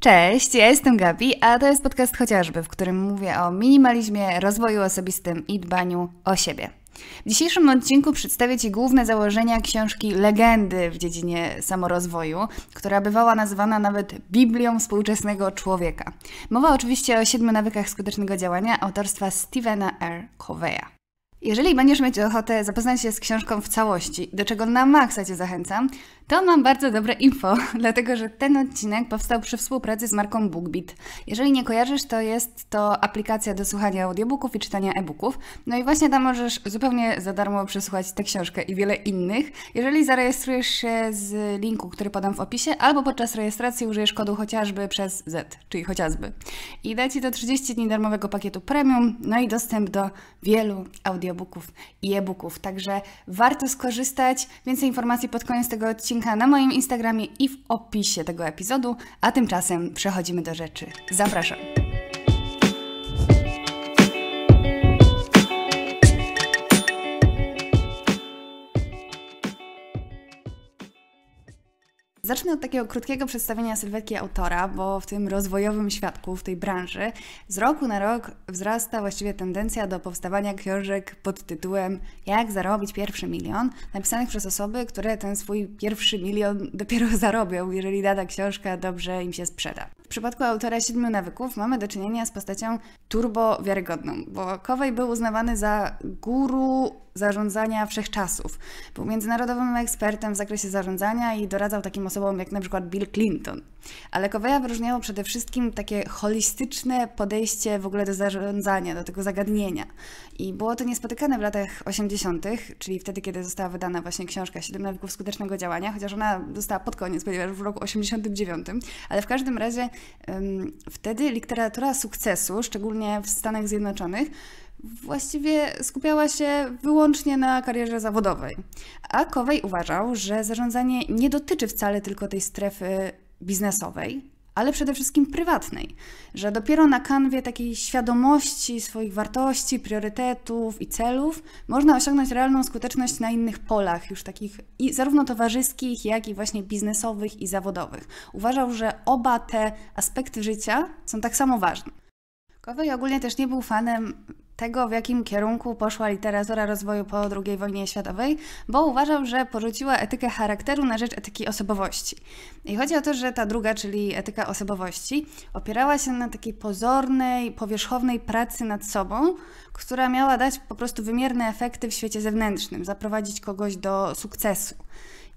Cześć, ja jestem Gabi, a to jest podcast chociażby, w którym mówię o minimalizmie, rozwoju osobistym i dbaniu o siebie. W dzisiejszym odcinku przedstawię Ci główne założenia książki Legendy w dziedzinie samorozwoju, która bywała nazywana nawet Biblią współczesnego człowieka. Mowa oczywiście o siedmiu nawykach skutecznego działania autorstwa Stevena R. Coveya. Jeżeli będziesz mieć ochotę zapoznać się z książką w całości, do czego na maksa Cię zachęcam, to mam bardzo dobre info, dlatego że ten odcinek powstał przy współpracy z marką BookBeat. Jeżeli nie kojarzysz, to jest to aplikacja do słuchania audiobooków i czytania e-booków. No i właśnie tam możesz zupełnie za darmo przesłuchać tę książkę i wiele innych, jeżeli zarejestrujesz się z linku, który podam w opisie, albo podczas rejestracji użyjesz kodu chociażby przez Z, czyli chociażby. I da Ci to 30 dni darmowego pakietu premium, no i dostęp do wielu audiobooków i e-booków. Także warto skorzystać. Więcej informacji pod koniec tego odcinka na moim Instagramie i w opisie tego epizodu, a tymczasem przechodzimy do rzeczy. Zapraszam! Zacznę od takiego krótkiego przedstawienia sylwetki autora, bo w tym rozwojowym świadku, w tej branży, z roku na rok wzrasta właściwie tendencja do powstawania książek pod tytułem Jak zarobić pierwszy milion, napisanych przez osoby, które ten swój pierwszy milion dopiero zarobią, jeżeli dana książka dobrze im się sprzeda. W przypadku autora Siedmiu Nawyków mamy do czynienia z postacią turbo wiarygodną, bo Kowej był uznawany za guru zarządzania wszechczasów. Był międzynarodowym ekspertem w zakresie zarządzania i doradzał takim osobom jak na przykład Bill Clinton. Ale Koweja wyróżniało przede wszystkim takie holistyczne podejście w ogóle do zarządzania, do tego zagadnienia. I było to niespotykane w latach 80., czyli wtedy, kiedy została wydana właśnie książka Siedem nawyków skutecznego działania, chociaż ona została pod koniec, ponieważ w roku 89. Ale w każdym razie um, wtedy literatura sukcesu, szczególnie w Stanach Zjednoczonych, właściwie skupiała się wyłącznie na karierze zawodowej. A Kowej uważał, że zarządzanie nie dotyczy wcale tylko tej strefy biznesowej, ale przede wszystkim prywatnej, że dopiero na kanwie takiej świadomości swoich wartości, priorytetów i celów można osiągnąć realną skuteczność na innych polach, już takich i zarówno towarzyskich, jak i właśnie biznesowych i zawodowych. Uważał, że oba te aspekty życia są tak samo ważne. Kowej ogólnie też nie był fanem tego, w jakim kierunku poszła literatura rozwoju po II wojnie światowej, bo uważał, że porzuciła etykę charakteru na rzecz etyki osobowości. I chodzi o to, że ta druga, czyli etyka osobowości, opierała się na takiej pozornej, powierzchownej pracy nad sobą, która miała dać po prostu wymierne efekty w świecie zewnętrznym, zaprowadzić kogoś do sukcesu.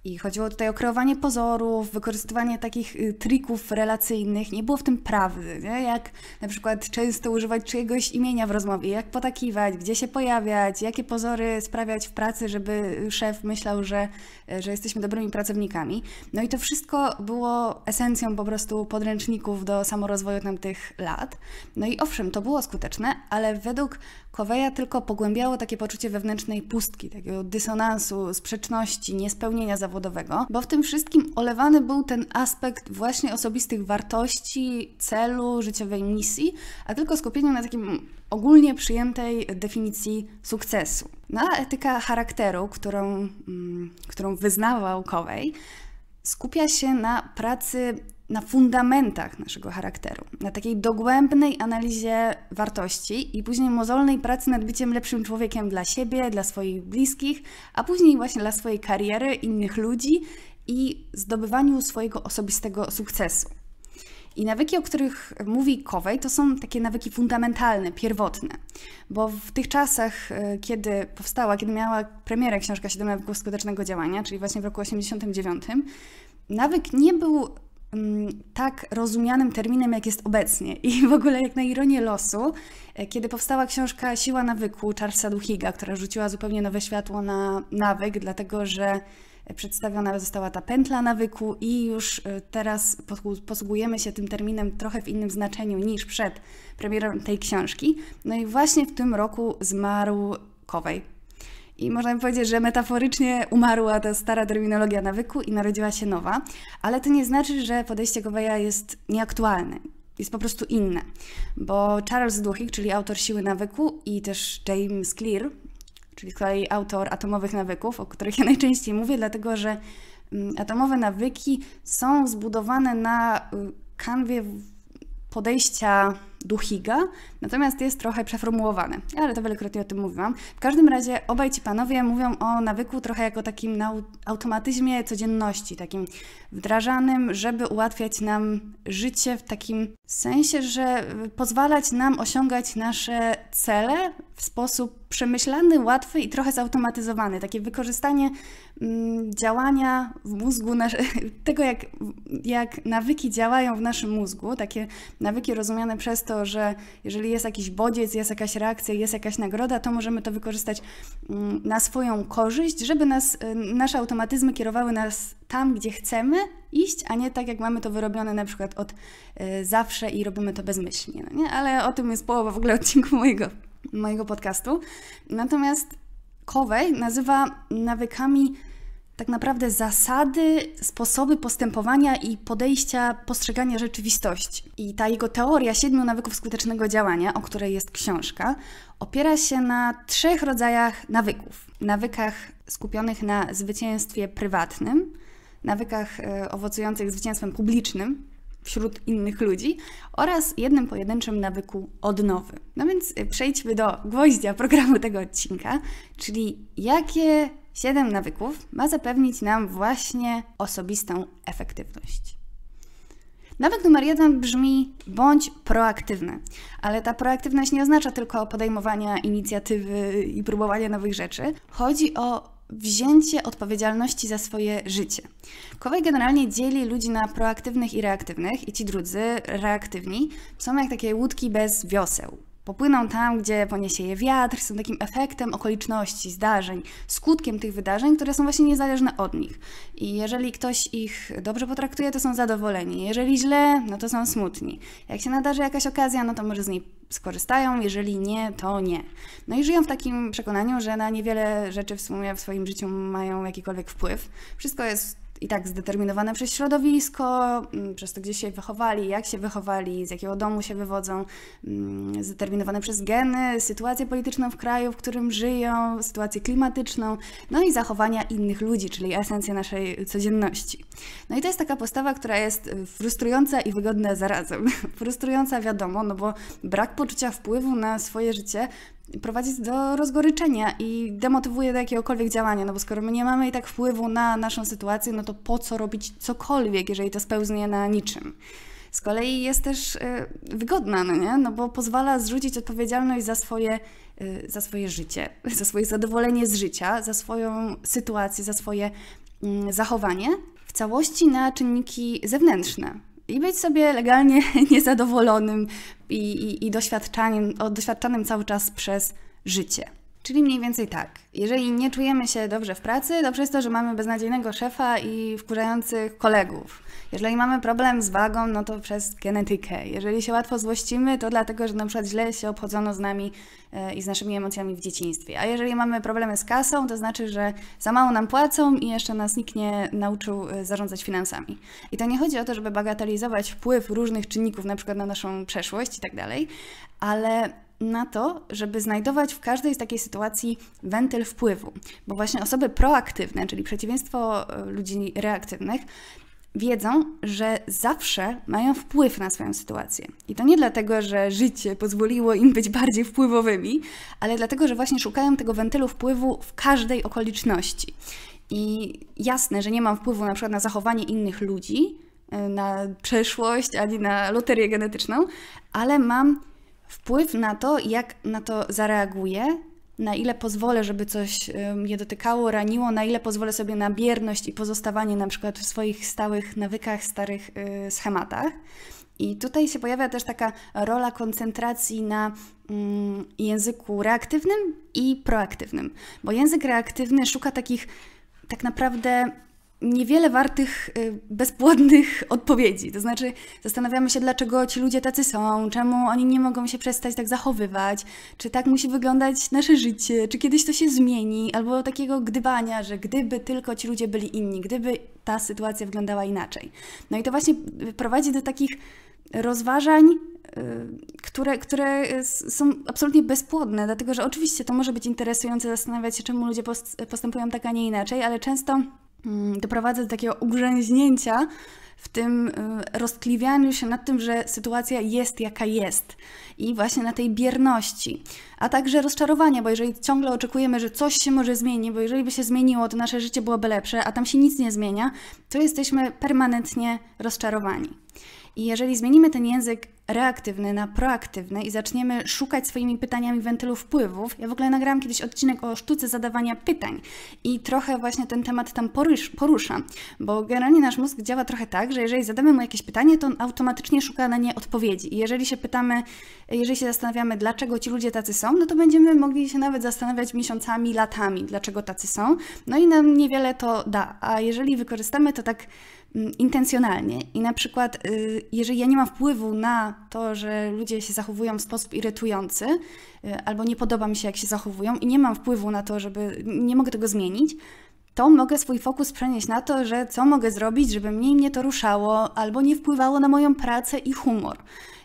I chodziło tutaj o kreowanie pozorów, wykorzystywanie takich y, trików relacyjnych. Nie było w tym prawdy, nie? jak na przykład często używać czyjegoś imienia w rozmowie, jak potakiwać, gdzie się pojawiać, jakie pozory sprawiać w pracy, żeby szef myślał, że, e, że jesteśmy dobrymi pracownikami. No i to wszystko było esencją po prostu podręczników do samorozwoju tamtych lat. No i owszem, to było skuteczne, ale według Koweja tylko pogłębiało takie poczucie wewnętrznej pustki, takiego dysonansu, sprzeczności, niespełnienia zawodowego, bo w tym wszystkim olewany był ten aspekt właśnie osobistych wartości, celu, życiowej misji, a tylko skupienie na takim ogólnie przyjętej definicji sukcesu. No a etyka charakteru, którą, mm, którą wyznawał Kowej, skupia się na pracy na fundamentach naszego charakteru, na takiej dogłębnej analizie wartości i później mozolnej pracy nad byciem lepszym człowiekiem dla siebie, dla swoich bliskich, a później właśnie dla swojej kariery, innych ludzi i zdobywaniu swojego osobistego sukcesu. I nawyki, o których mówi Kowej, to są takie nawyki fundamentalne, pierwotne, bo w tych czasach, e, kiedy powstała, kiedy miała premierę książka 7 nawyków skutecznego działania, czyli właśnie w roku 89, nawyk nie był Mm, tak rozumianym terminem, jak jest obecnie. I w ogóle jak na ironię losu, e, kiedy powstała książka Siła nawyku Charlesa Duhiga, która rzuciła zupełnie nowe światło na nawyk, dlatego że przedstawiona została ta pętla nawyku i już e, teraz posługujemy się tym terminem trochę w innym znaczeniu niż przed premierą tej książki. No i właśnie w tym roku zmarł Kowej, i można by powiedzieć, że metaforycznie umarła ta stara terminologia nawyku i narodziła się nowa, ale to nie znaczy, że podejście Goweja jest nieaktualne. Jest po prostu inne, bo Charles Duhigg, czyli autor Siły Nawyku i też James Clear, czyli z kolei autor Atomowych Nawyków, o których ja najczęściej mówię, dlatego że mm, atomowe nawyki są zbudowane na y, kanwie podejścia Duhiga, natomiast jest trochę przeformułowany, ale to wielokrotnie o tym mówiłam. W każdym razie obaj ci panowie mówią o nawyku trochę jako takim automatyzmie codzienności, takim wdrażanym, żeby ułatwiać nam życie w takim sensie, że pozwalać nam osiągać nasze cele w sposób przemyślany, łatwy i trochę zautomatyzowany. Takie wykorzystanie mm, działania w mózgu, tego jak, jak nawyki działają w naszym mózgu, takie nawyki rozumiane przez to, że jeżeli jest jakiś bodziec, jest jakaś reakcja, jest jakaś nagroda, to możemy to wykorzystać mm, na swoją korzyść, żeby nas, y, nasze automatyzmy kierowały nas tam, gdzie chcemy iść, a nie tak jak mamy to wyrobione na przykład od y, zawsze i robimy to bezmyślnie. No nie? Ale o tym jest połowa w ogóle odcinku mojego mojego podcastu. Natomiast Kowej nazywa nawykami tak naprawdę zasady, sposoby postępowania i podejścia postrzegania rzeczywistości. I ta jego teoria siedmiu nawyków skutecznego działania, o której jest książka, opiera się na trzech rodzajach nawyków: nawykach skupionych na zwycięstwie prywatnym, nawykach e, owocujących zwycięstwem publicznym, wśród innych ludzi oraz jednym pojedynczym nawyku odnowy. No więc y, przejdźmy do gwoździa programu tego odcinka, czyli jakie 7 nawyków ma zapewnić nam właśnie osobistą efektywność. Nawyk numer jeden brzmi bądź proaktywny, ale ta proaktywność nie oznacza tylko podejmowania inicjatywy i próbowania nowych rzeczy. Chodzi o wzięcie odpowiedzialności za swoje życie. Kowal generalnie dzieli ludzi na proaktywnych i reaktywnych, i ci drudzy, reaktywni, są jak takie łódki bez wioseł popłyną tam, gdzie poniesie je wiatr, są takim efektem okoliczności, zdarzeń, skutkiem tych wydarzeń, które są właśnie niezależne od nich. I jeżeli ktoś ich dobrze potraktuje, to są zadowoleni, jeżeli źle, no to są smutni. Jak się nadarzy jakaś okazja, no to może z niej skorzystają, jeżeli nie, to nie. No i żyją w takim przekonaniu, że na niewiele rzeczy w sumie w swoim życiu mają jakikolwiek wpływ. Wszystko jest i tak zdeterminowane przez środowisko, mm, przez to, gdzie się wychowali, jak się wychowali, z jakiego domu się wywodzą, mm, zdeterminowane przez geny, sytuację polityczną w kraju, w którym żyją, sytuację klimatyczną, no i zachowania innych ludzi, czyli esencję naszej codzienności. No i to jest taka postawa, która jest y, frustrująca i wygodna zarazem. frustrująca wiadomo, no bo brak poczucia wpływu na swoje życie prowadzić do rozgoryczenia i demotywuje do jakiegokolwiek działania, no bo skoro my nie mamy i tak wpływu na naszą sytuację, no to po co robić cokolwiek, jeżeli to spełznie na niczym. Z kolei jest też y, wygodna, no, nie? no bo pozwala zrzucić odpowiedzialność za swoje, y, za swoje życie, za swoje zadowolenie z życia, za swoją sytuację, za swoje y, zachowanie w całości na czynniki zewnętrzne, i być sobie legalnie niezadowolonym i, i, i doświadczanym, doświadczanym cały czas przez życie. Czyli mniej więcej tak. Jeżeli nie czujemy się dobrze w pracy, to przez to, że mamy beznadziejnego szefa i wkurzających kolegów. Jeżeli mamy problem z wagą, no to przez genetykę. Jeżeli się łatwo złościmy, to dlatego, że na przykład źle się obchodzono z nami e, i z naszymi emocjami w dzieciństwie. A jeżeli mamy problemy z kasą, to znaczy, że za mało nam płacą i jeszcze nas nikt nie nauczył e, zarządzać finansami. I to nie chodzi o to, żeby bagatelizować wpływ różnych czynników, na przykład na naszą przeszłość i tak dalej, ale na to, żeby znajdować w każdej z takiej sytuacji wentyl wpływu. Bo właśnie osoby proaktywne, czyli przeciwieństwo e, ludzi reaktywnych, wiedzą, że zawsze mają wpływ na swoją sytuację. I to nie dlatego, że życie pozwoliło im być bardziej wpływowymi, ale dlatego, że właśnie szukają tego wentylu wpływu w każdej okoliczności. I jasne, że nie mam wpływu na przykład na zachowanie innych ludzi, e, na przeszłość, ani na loterię genetyczną, ale mam wpływ na to, jak na to zareaguję na ile pozwolę, żeby coś mnie dotykało, raniło, na ile pozwolę sobie na bierność i pozostawanie na przykład w swoich stałych nawykach, starych y, schematach. I tutaj się pojawia też taka rola koncentracji na mm, języku reaktywnym i proaktywnym, bo język reaktywny szuka takich tak naprawdę niewiele wartych, y, bezpłodnych odpowiedzi. To znaczy, zastanawiamy się, dlaczego ci ludzie tacy są, czemu oni nie mogą się przestać tak zachowywać, czy tak musi wyglądać nasze życie, czy kiedyś to się zmieni, albo takiego gdybania, że gdyby tylko ci ludzie byli inni, gdyby ta sytuacja wyglądała inaczej. No i to właśnie y, prowadzi do takich rozważań, y, które, które są absolutnie bezpłodne, dlatego że oczywiście to może być interesujące zastanawiać się, czemu ludzie postępują tak, a nie inaczej, ale często Mm, doprowadza do takiego ugrzęźnięcia w tym y, rozkliwianiu się nad tym, że sytuacja jest jaka jest i właśnie na tej bierności, a także rozczarowania, bo jeżeli ciągle oczekujemy, że coś się może zmieni, bo jeżeli by się zmieniło, to nasze życie byłoby lepsze, a tam się nic nie zmienia, to jesteśmy permanentnie rozczarowani. I jeżeli zmienimy ten język reaktywny na proaktywny i zaczniemy szukać swoimi pytaniami wentylu wpływów. Ja w ogóle nagrałam kiedyś odcinek o sztuce zadawania pytań i trochę właśnie ten temat tam porusz, poruszam, bo generalnie nasz mózg działa trochę tak, że jeżeli zadamy mu jakieś pytanie, to on automatycznie szuka na nie odpowiedzi. I jeżeli się pytamy, jeżeli się zastanawiamy, dlaczego ci ludzie tacy są, no to będziemy mogli się nawet zastanawiać miesiącami, latami, dlaczego tacy są. No i nam niewiele to da. A jeżeli wykorzystamy to tak Mm, intencjonalnie. I na przykład, y, jeżeli ja nie mam wpływu na to, że ludzie się zachowują w sposób irytujący, y, albo nie podoba mi się, jak się zachowują, i nie mam wpływu na to, żeby nie mogę tego zmienić, to mogę swój fokus przenieść na to, że co mogę zrobić, żeby mniej mnie to ruszało, albo nie wpływało na moją pracę i humor.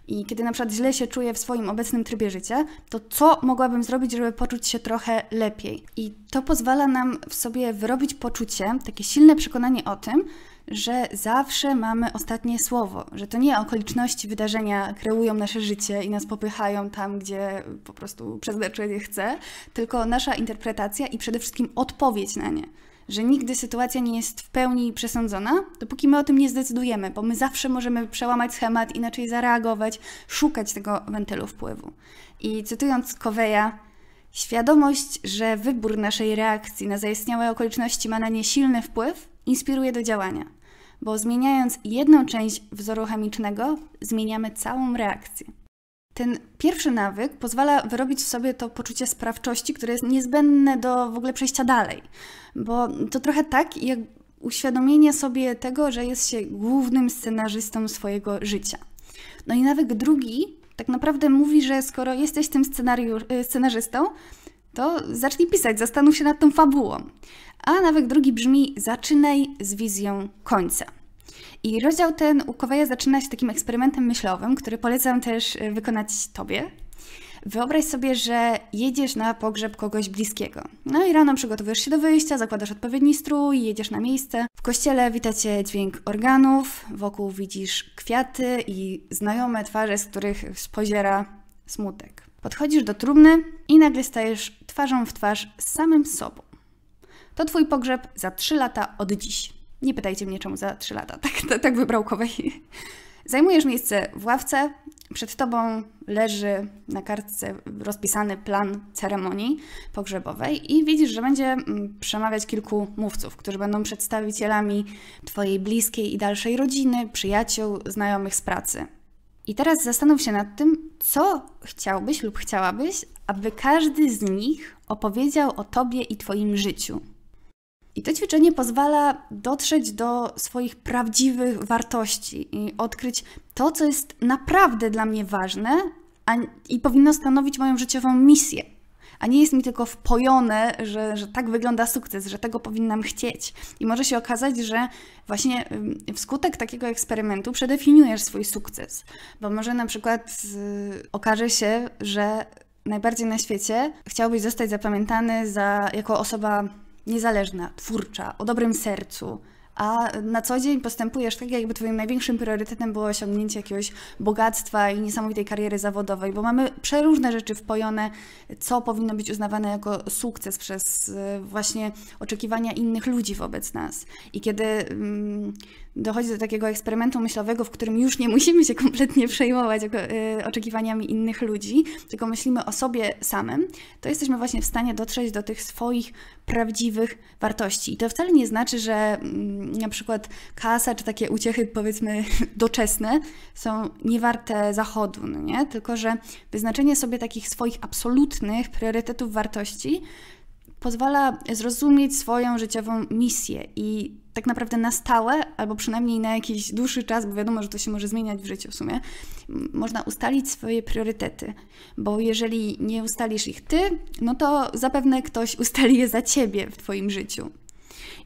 I kiedy na przykład źle się czuję w swoim obecnym trybie życia, to co mogłabym zrobić, żeby poczuć się trochę lepiej? I to pozwala nam w sobie wyrobić poczucie, takie silne przekonanie o tym, że zawsze mamy ostatnie słowo, że to nie okoliczności wydarzenia kreują nasze życie i nas popychają tam, gdzie po prostu przeznaczenie chce, tylko nasza interpretacja i przede wszystkim odpowiedź na nie. Że nigdy sytuacja nie jest w pełni przesądzona, dopóki my o tym nie zdecydujemy, bo my zawsze możemy przełamać schemat, inaczej zareagować, szukać tego wentylu wpływu. I cytując Koweja, świadomość, że wybór naszej reakcji na zaistniałe okoliczności ma na nie silny wpływ, inspiruje do działania bo zmieniając jedną część wzoru chemicznego, zmieniamy całą reakcję. Ten pierwszy nawyk pozwala wyrobić w sobie to poczucie sprawczości, które jest niezbędne do w ogóle przejścia dalej, bo to trochę tak, jak uświadomienie sobie tego, że jest się głównym scenarzystą swojego życia. No i nawyk drugi tak naprawdę mówi, że skoro jesteś tym scenariusz, scenarzystą, to zacznij pisać, zastanów się nad tą fabułą a nawyk drugi brzmi zaczynaj z wizją końca. I rozdział ten u Kowaja zaczyna się takim eksperymentem myślowym, który polecam też y, wykonać Tobie. Wyobraź sobie, że jedziesz na pogrzeb kogoś bliskiego. No i rano przygotowujesz się do wyjścia, zakładasz odpowiedni strój, jedziesz na miejsce. W kościele witacie dźwięk organów, wokół widzisz kwiaty i znajome twarze, z których spoziera smutek. Podchodzisz do trumny i nagle stajesz twarzą w twarz z samym sobą to Twój pogrzeb za 3 lata od dziś. Nie pytajcie mnie czemu za 3 lata, tak, tak, tak wybrał Zajmujesz miejsce w ławce, przed Tobą leży na kartce rozpisany plan ceremonii pogrzebowej i widzisz, że będzie mm, przemawiać kilku mówców, którzy będą przedstawicielami Twojej bliskiej i dalszej rodziny, przyjaciół, znajomych z pracy. I teraz zastanów się nad tym, co chciałbyś lub chciałabyś, aby każdy z nich opowiedział o Tobie i Twoim życiu. I to ćwiczenie pozwala dotrzeć do swoich prawdziwych wartości i odkryć to, co jest naprawdę dla mnie ważne a, i powinno stanowić moją życiową misję. A nie jest mi tylko wpojone, że, że tak wygląda sukces, że tego powinnam chcieć. I może się okazać, że właśnie wskutek takiego eksperymentu przedefiniujesz swój sukces. Bo może na przykład yy, okaże się, że najbardziej na świecie chciałbyś zostać zapamiętany za, jako osoba niezależna, twórcza, o dobrym sercu, a na co dzień postępujesz tak, jakby Twoim największym priorytetem było osiągnięcie jakiegoś bogactwa i niesamowitej kariery zawodowej, bo mamy przeróżne rzeczy wpojone, co powinno być uznawane jako sukces przez y, właśnie oczekiwania innych ludzi wobec nas. I kiedy mm, dochodzi do takiego eksperymentu myślowego, w którym już nie musimy się kompletnie przejmować e, oczekiwaniami innych ludzi, tylko myślimy o sobie samym, to jesteśmy właśnie w stanie dotrzeć do tych swoich prawdziwych wartości. I to wcale nie znaczy, że mm, na przykład kasa czy takie uciechy, powiedzmy, doczesne są niewarte zachodu, no nie? tylko że wyznaczenie sobie takich swoich absolutnych priorytetów wartości pozwala zrozumieć swoją życiową misję i tak naprawdę na stałe, albo przynajmniej na jakiś dłuższy czas, bo wiadomo, że to się może zmieniać w życiu w sumie, można ustalić swoje priorytety. Bo jeżeli nie ustalisz ich ty, no to zapewne ktoś ustali je za ciebie w twoim życiu.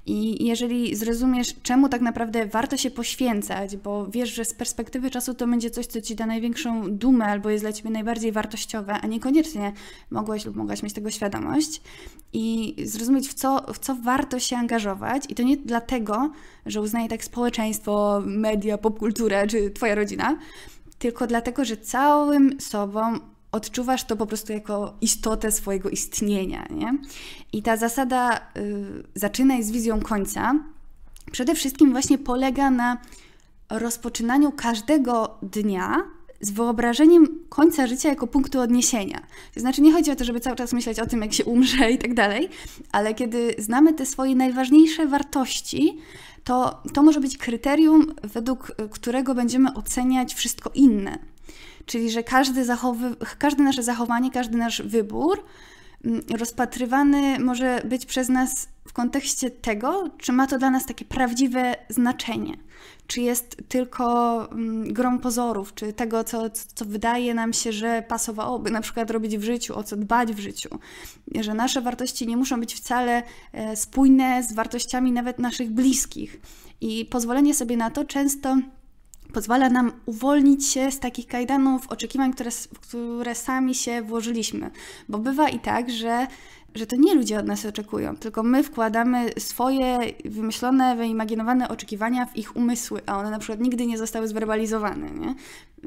I jeżeli zrozumiesz, czemu tak naprawdę warto się poświęcać, bo wiesz, że z perspektywy czasu to będzie coś, co ci da największą dumę albo jest dla ciebie najbardziej wartościowe, a niekoniecznie mogłeś lub mogłaś mieć tego świadomość, i zrozumieć, w co, w co warto się angażować, i to nie dlatego, że uznaje tak społeczeństwo, media, popkulturę czy twoja rodzina, tylko dlatego, że całym sobą odczuwasz to po prostu jako istotę swojego istnienia. Nie? I ta zasada y, zaczynaj z wizją końca przede wszystkim właśnie polega na rozpoczynaniu każdego dnia z wyobrażeniem końca życia jako punktu odniesienia. znaczy, nie chodzi o to, żeby cały czas myśleć o tym, jak się umrze i tak dalej, ale kiedy znamy te swoje najważniejsze wartości, to to może być kryterium, według y, którego będziemy oceniać wszystko inne. Czyli, że każdy, zachowy, każde nasze zachowanie, każdy nasz wybór mm, rozpatrywany może być przez nas w kontekście tego, czy ma to dla nas takie prawdziwe znaczenie, czy jest tylko mm, grą pozorów, czy tego, co, co wydaje nam się, że pasowałoby na przykład robić w życiu, o co dbać w życiu, że nasze wartości nie muszą być wcale e, spójne z wartościami nawet naszych bliskich. I pozwolenie sobie na to często pozwala nam uwolnić się z takich kajdanów, oczekiwań, które, które sami się włożyliśmy. Bo bywa i tak, że że to nie ludzie od nas oczekują, tylko my wkładamy swoje wymyślone, wyimaginowane oczekiwania w ich umysły, a one na przykład nigdy nie zostały zwerbalizowane. Nie?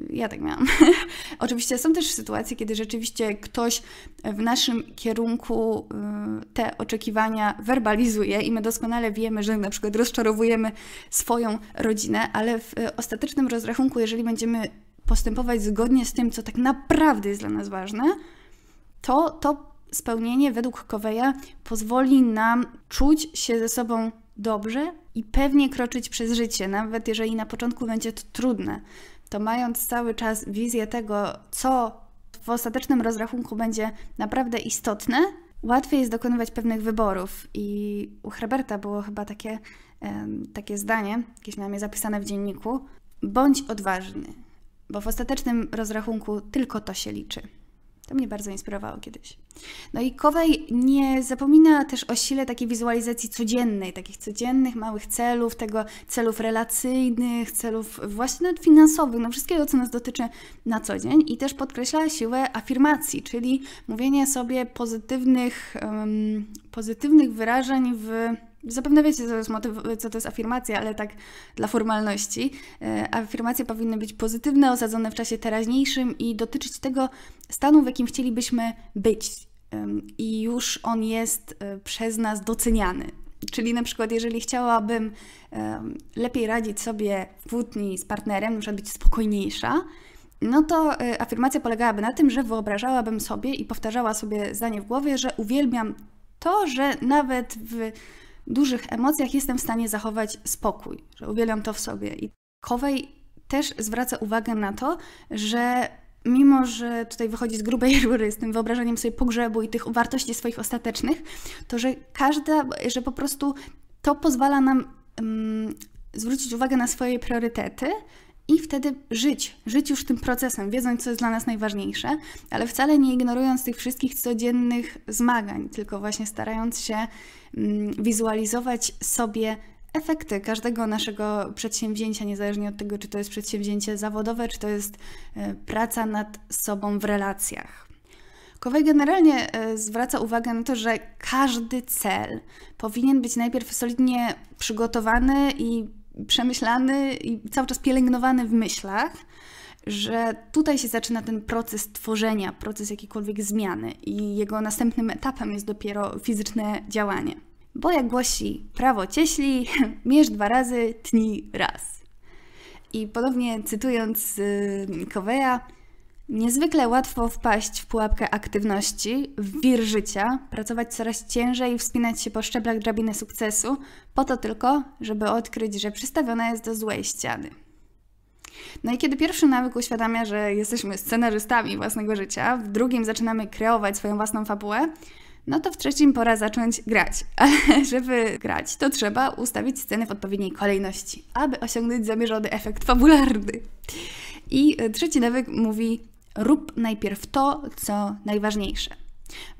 Ja tak miałam. Oczywiście są też sytuacje, kiedy rzeczywiście ktoś w naszym kierunku y, te oczekiwania werbalizuje i my doskonale wiemy, że na przykład rozczarowujemy swoją rodzinę, ale w y, ostatecznym rozrachunku, jeżeli będziemy postępować zgodnie z tym, co tak naprawdę jest dla nas ważne, to, to spełnienie według Koweja pozwoli nam czuć się ze sobą dobrze i pewnie kroczyć przez życie, nawet jeżeli na początku będzie to trudne. To mając cały czas wizję tego, co w ostatecznym rozrachunku będzie naprawdę istotne, łatwiej jest dokonywać pewnych wyborów. I u Herberta było chyba takie, takie zdanie, jakieś na je zapisane w dzienniku: bądź odważny, bo w ostatecznym rozrachunku tylko to się liczy. To mnie bardzo inspirowało kiedyś. No i Kowej nie zapomina też o sile takiej wizualizacji codziennej, takich codziennych małych celów, tego celów relacyjnych, celów właśnie nawet finansowych, no wszystkiego, co nas dotyczy na co dzień i też podkreśla siłę afirmacji, czyli mówienie sobie pozytywnych, um, pozytywnych wyrażeń w Zapewne wiecie, co to jest, motyw, co to jest afirmacja, ale tak dla formalności. E, afirmacje powinny być pozytywne, osadzone w czasie teraźniejszym i dotyczyć tego stanu, w jakim chcielibyśmy być. I już on jest e, przez nas doceniany. Czyli na przykład, jeżeli chciałabym lepiej radzić sobie w kłótni z partnerem, na przykład być spokojniejsza, no to e, afirmacja polegałaby na tym, że wyobrażałabym sobie i powtarzała sobie zdanie w głowie, że uwielbiam to, że nawet w dużych emocjach jestem w stanie zachować spokój, że uwielbiam to w sobie. I Kowej też zwraca uwagę na to, że mimo, że tutaj wychodzi z grubej rury z tym wyobrażeniem sobie pogrzebu i tych wartości swoich ostatecznych, to że każda, że po prostu to pozwala nam um, zwrócić uwagę na swoje priorytety, i wtedy żyć, żyć już tym procesem, wiedząc, co jest dla nas najważniejsze, ale wcale nie ignorując tych wszystkich codziennych zmagań, tylko właśnie starając się mm, wizualizować sobie efekty każdego naszego przedsięwzięcia, niezależnie od tego, czy to jest przedsięwzięcie zawodowe, czy to jest e, praca nad sobą w relacjach. Kowej generalnie e, zwraca uwagę na to, że każdy cel powinien być najpierw solidnie przygotowany i przemyślany i cały czas pielęgnowany w myślach, że tutaj się zaczyna ten proces tworzenia, proces jakiejkolwiek zmiany i jego następnym etapem jest dopiero fizyczne działanie. Bo jak głosi prawo cieśli, mierz dwa razy, tnij raz. I podobnie cytując Koweja, y, Niezwykle łatwo wpaść w pułapkę aktywności, w wir życia, pracować coraz ciężej i wspinać się po szczeblach drabiny sukcesu, po to tylko, żeby odkryć, że przystawiona jest do złej ściany. No i kiedy pierwszy nawyk uświadamia, że jesteśmy scenarzystami własnego życia, w drugim zaczynamy kreować swoją własną fabułę, no to w trzecim pora zacząć grać. Ale żeby grać, to trzeba ustawić sceny w odpowiedniej kolejności, aby osiągnąć zamierzony efekt fabularny. I trzeci nawyk mówi rób najpierw to, co najważniejsze.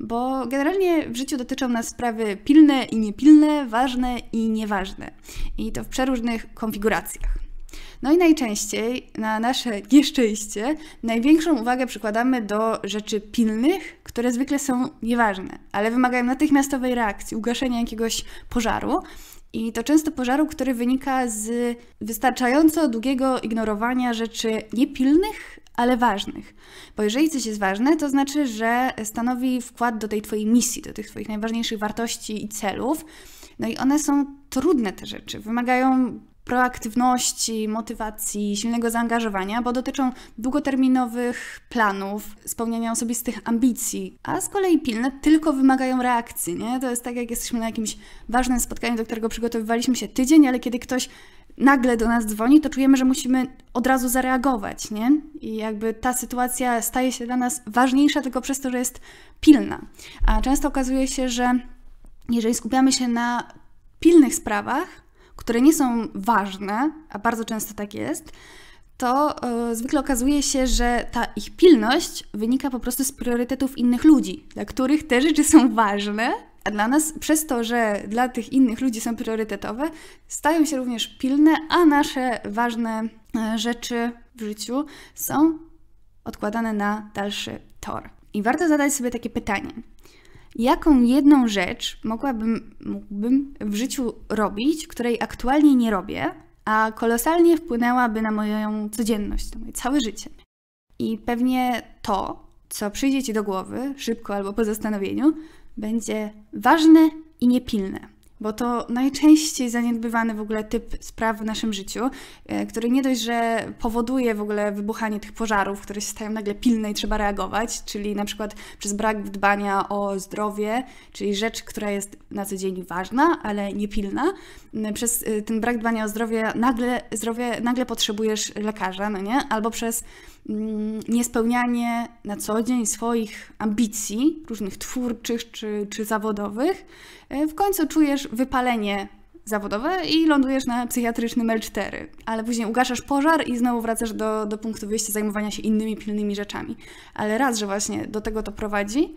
Bo generalnie w życiu dotyczą nas sprawy pilne i niepilne, ważne i nieważne. I to w przeróżnych konfiguracjach. No i najczęściej na nasze nieszczęście największą uwagę przykładamy do rzeczy pilnych, które zwykle są nieważne, ale wymagają natychmiastowej reakcji, ugaszenia jakiegoś pożaru. I to często pożaru, który wynika z wystarczająco długiego ignorowania rzeczy niepilnych ale ważnych. Bo jeżeli coś jest ważne, to znaczy, że stanowi wkład do tej Twojej misji, do tych Twoich najważniejszych wartości i celów. No i one są trudne, te rzeczy. Wymagają proaktywności, motywacji, silnego zaangażowania, bo dotyczą długoterminowych planów, spełniania osobistych ambicji, a z kolei pilne tylko wymagają reakcji, nie? To jest tak, jak jesteśmy na jakimś ważnym spotkaniu, do którego przygotowywaliśmy się tydzień, ale kiedy ktoś nagle do nas dzwoni, to czujemy, że musimy od razu zareagować, nie? I jakby ta sytuacja staje się dla nas ważniejsza tylko przez to, że jest pilna. A często okazuje się, że jeżeli skupiamy się na pilnych sprawach, które nie są ważne, a bardzo często tak jest, to yy, zwykle okazuje się, że ta ich pilność wynika po prostu z priorytetów innych ludzi, dla których te rzeczy są ważne, a dla nas, przez to, że dla tych innych ludzi są priorytetowe, stają się również pilne, a nasze ważne e, rzeczy w życiu są odkładane na dalszy tor. I warto zadać sobie takie pytanie. Jaką jedną rzecz mogłabym, mógłbym w życiu robić, której aktualnie nie robię, a kolosalnie wpłynęłaby na moją codzienność, na moje całe życie? I pewnie to, co przyjdzie ci do głowy szybko albo po zastanowieniu, będzie ważne i niepilne bo to najczęściej zaniedbywany w ogóle typ spraw w naszym życiu, e, który nie dość, że powoduje w ogóle wybuchanie tych pożarów, które się stają nagle pilne i trzeba reagować, czyli na przykład przez brak dbania o zdrowie, czyli rzecz, która jest na co dzień ważna, ale niepilna. Przez e, ten brak dbania o zdrowie nagle, zdrowie, nagle potrzebujesz lekarza, no nie? Albo przez niespełnianie na co dzień swoich ambicji, różnych twórczych czy, czy zawodowych, e, w końcu czujesz, wypalenie zawodowe i lądujesz na psychiatrycznym L4, ale później ugaszasz pożar i znowu wracasz do, do punktu wyjścia zajmowania się innymi pilnymi rzeczami. Ale raz, że właśnie do tego to prowadzi,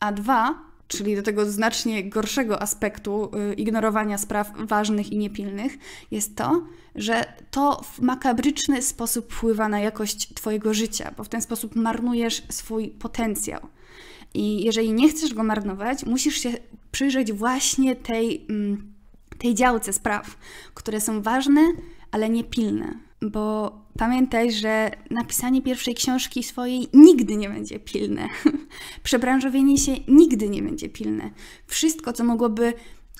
a dwa, czyli do tego znacznie gorszego aspektu y, ignorowania spraw ważnych i niepilnych, jest to, że to w makabryczny sposób wpływa na jakość Twojego życia, bo w ten sposób marnujesz swój potencjał. I jeżeli nie chcesz go marnować, musisz się przyjrzeć właśnie tej, mm, tej działce spraw, które są ważne, ale nie pilne. Bo pamiętaj, że napisanie pierwszej książki swojej nigdy nie będzie pilne. Przebranżowienie się nigdy nie będzie pilne. Wszystko, co mogłoby